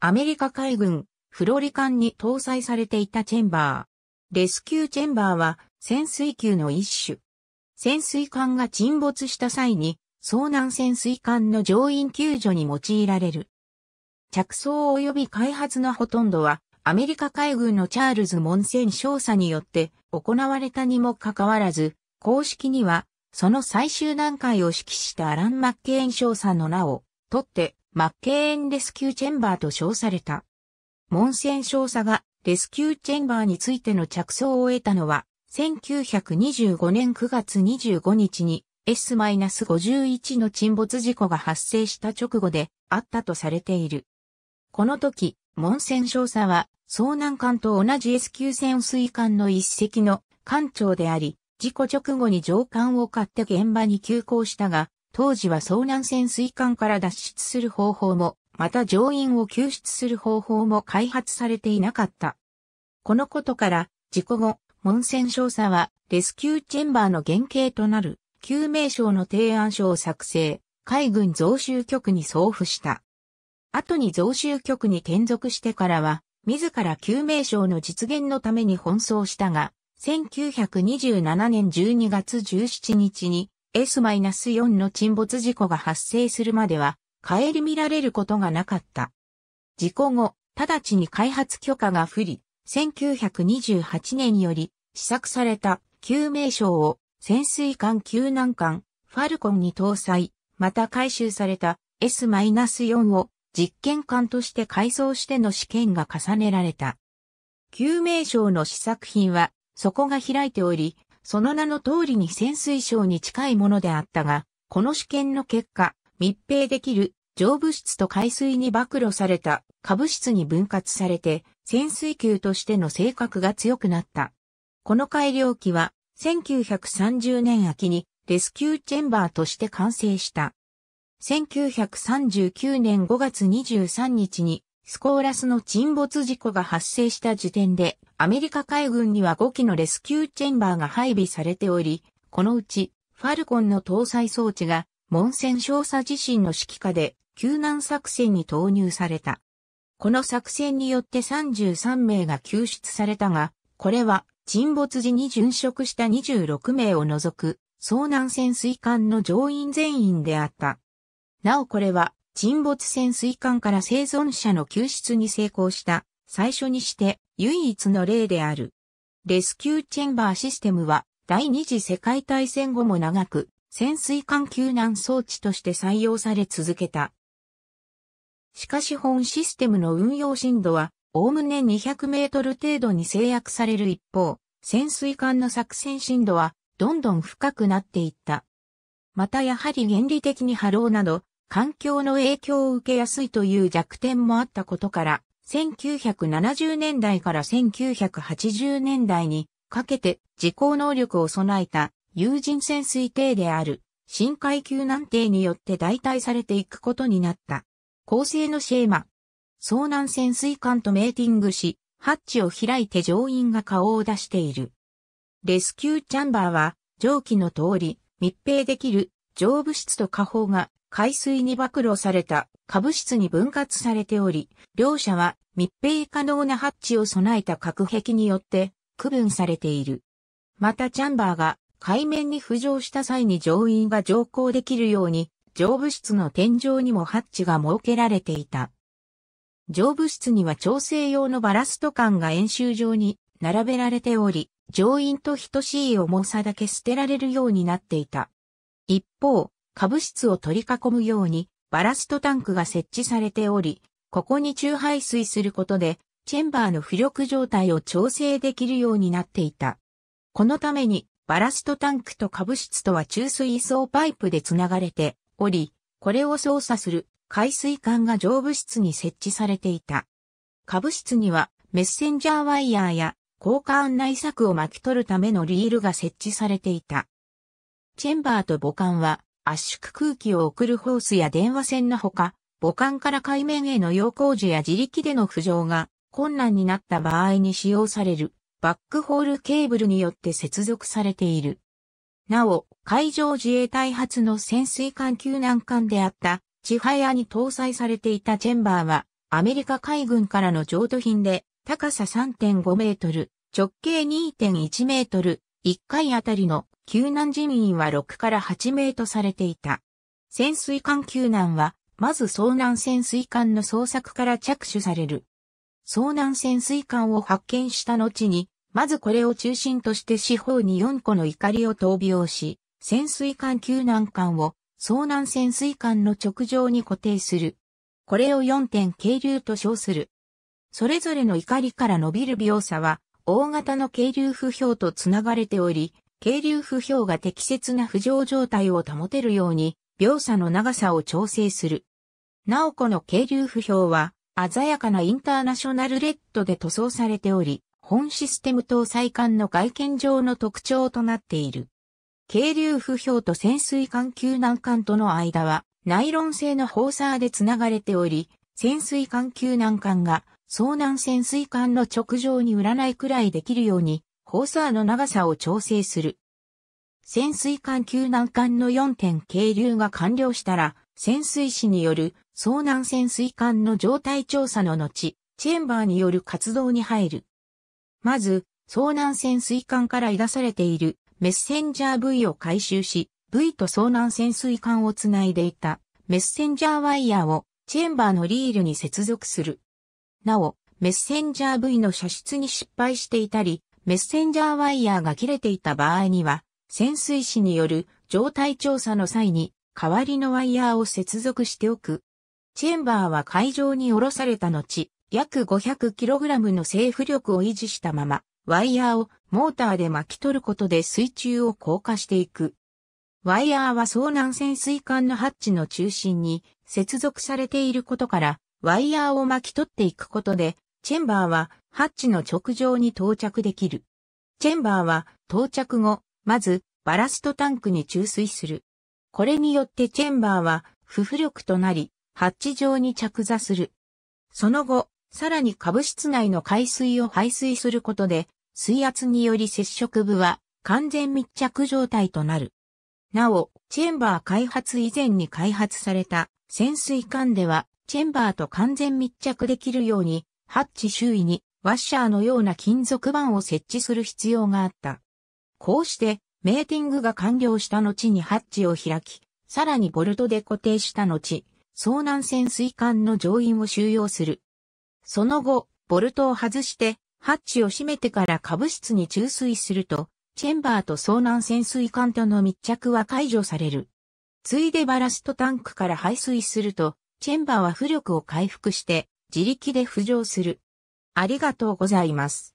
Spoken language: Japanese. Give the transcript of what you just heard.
アメリカ海軍、フロリ艦に搭載されていたチェンバー。レスキューチェンバーは潜水級の一種。潜水艦が沈没した際に遭難潜水艦の乗員救助に用いられる。着想及び開発のほとんどはアメリカ海軍のチャールズ・モンセン少佐によって行われたにもかかわらず、公式にはその最終段階を指揮したアラン・マッケーン少佐の名を取ってマッケーンレスキューチェンバーと称された。門船少佐がレスキューチェンバーについての着想を得たのは、1925年9月25日に S-51 の沈没事故が発生した直後であったとされている。この時、門船少佐は遭難艦と同じ S 級潜水艦の一隻の艦長であり、事故直後に上艦を買って現場に急行したが、当時は遭難潜水艦から脱出する方法も、また乗員を救出する方法も開発されていなかった。このことから、事故後、門船少佐は、レスキューチェンバーの原型となる、救命省の提案書を作成、海軍増収局に送付した。後に増収局に転属してからは、自ら救命省の実現のために奔走したが、1927年12月17日に S-4 の沈没事故が発生するまでは、帰り見られることがなかった。事故後、直ちに開発許可が不利、1928年より、試作された救命賞を潜水艦救難艦ファルコンに搭載、また回収された S-4 を実験艦として改装しての試験が重ねられた。救命賞の試作品は、底が開いており、その名の通りに潜水症に近いものであったが、この試験の結果、密閉できる上部室と海水に暴露された下部室に分割されて潜水級としての性格が強くなった。この改良機は1930年秋にレスキューチェンバーとして完成した。1939年5月23日にスコーラスの沈没事故が発生した時点で、アメリカ海軍には5機のレスキューチェンバーが配備されており、このうち、ファルコンの搭載装置が、モンセン少佐自身の指揮下で、救難作戦に投入された。この作戦によって33名が救出されたが、これは沈没時に殉職した26名を除く遭難潜水艦の乗員全員であった。なおこれは沈没潜水艦から生存者の救出に成功した最初にして唯一の例である。レスキューチェンバーシステムは第二次世界大戦後も長く潜水艦救難装置として採用され続けた。しかし本システムの運用深度はおおむね200メートル程度に制約される一方、潜水艦の作戦深度はどんどん深くなっていった。またやはり原理的に波浪など環境の影響を受けやすいという弱点もあったことから、1970年代から1980年代にかけて自航能力を備えた有人潜水艇である深海級難艇によって代替されていくことになった。構成のシェーマ、遭難潜水艦とメーティングし、ハッチを開いて乗員が顔を出している。レスキューチャンバーは、蒸気の通り、密閉できる、上部室と下方が海水に暴露された下部室に分割されており、両者は密閉可能なハッチを備えた隔壁によって区分されている。またチャンバーが海面に浮上した際に乗員が乗降できるように、上部室の天井にもハッチが設けられていた。上部室には調整用のバラスト管が演習場に並べられており、乗員と等しい重さだけ捨てられるようになっていた。一方、下部室を取り囲むようにバラストタンクが設置されており、ここに中排水することで、チェンバーの浮力状態を調整できるようになっていた。このために、バラストタンクと下部室とは中水層パイプでつながれており、これを操作する海水管が上部室に設置されていた。下部室にはメッセンジャーワイヤーや効果案内策を巻き取るためのリールが設置されていた。チェンバーと母管は圧縮空気を送るホースや電話線のほか、母艦から海面への要工時や自力での浮上が困難になった場合に使用されるバックホールケーブルによって接続されている。なお、海上自衛隊発の潜水艦救難艦であったチハヤに搭載されていたチェンバーはアメリカ海軍からの譲渡品で高さ3.5メートル、直径2.1メートル、1回あたりの救難人員は6から8名とされていた。潜水艦救難は、まず遭難潜水艦の捜索から着手される。遭難潜水艦を発見した後に、まずこれを中心として四方に4個の怒りを闘病し、潜水艦救難艦を遭難潜水艦の直上に固定する。これを4点軽流と称する。それぞれの怒りから伸びる秒差は大型の渓流不評とつながれており、渓流不評が適切な浮上状態を保てるように、描写の長さを調整する。なおこの渓流不評は、鮮やかなインターナショナルレッドで塗装されており、本システム搭載艦の外見上の特徴となっている。渓流不評と潜水艦救難艦との間は、ナイロン製のホーサーでつながれており、潜水艦救難艦が遭難潜水艦の直上に売らないくらいできるように、ホーサーの長さを調整する。潜水艦救難艦の4点係留が完了したら、潜水士による遭難潜水艦の状態調査の後、チェンバーによる活動に入る。まず、遭難潜水艦から出されているメッセンジャー V を回収し、V と遭難潜水艦をつないでいたメッセンジャーワイヤーをチェンバーのリールに接続する。なお、メッセンジャー V の射出に失敗していたり、メッセンジャーワイヤーが切れていた場合には、潜水士による状態調査の際に、代わりのワイヤーを接続しておく。チェンバーは海上に下ろされた後、約 500kg の制浮力を維持したまま、ワイヤーをモーターで巻き取ることで水中を降下していく。ワイヤーは遭難潜水艦のハッチの中心に接続されていることから、ワイヤーを巻き取っていくことで、チェンバーはハッチの直上に到着できる。チェンバーは到着後、まずバラストタンクに注水する。これによってチェンバーは不浮力となり、ハッチ上に着座する。その後、さらに株室内の海水を排水することで、水圧により接触部は完全密着状態となる。なお、チェンバー開発以前に開発された潜水艦ではチェンバーと完全密着できるように、ハッチ周囲にワッシャーのような金属板を設置する必要があった。こうして、メーティングが完了した後にハッチを開き、さらにボルトで固定した後、遭難潜水艦の乗員を収容する。その後、ボルトを外して、ハッチを閉めてから下部室に注水すると、チェンバーと遭難潜水艦との密着は解除される。ついでバラストタンクから排水すると、チェンバは浮力を回復して自力で浮上する。ありがとうございます。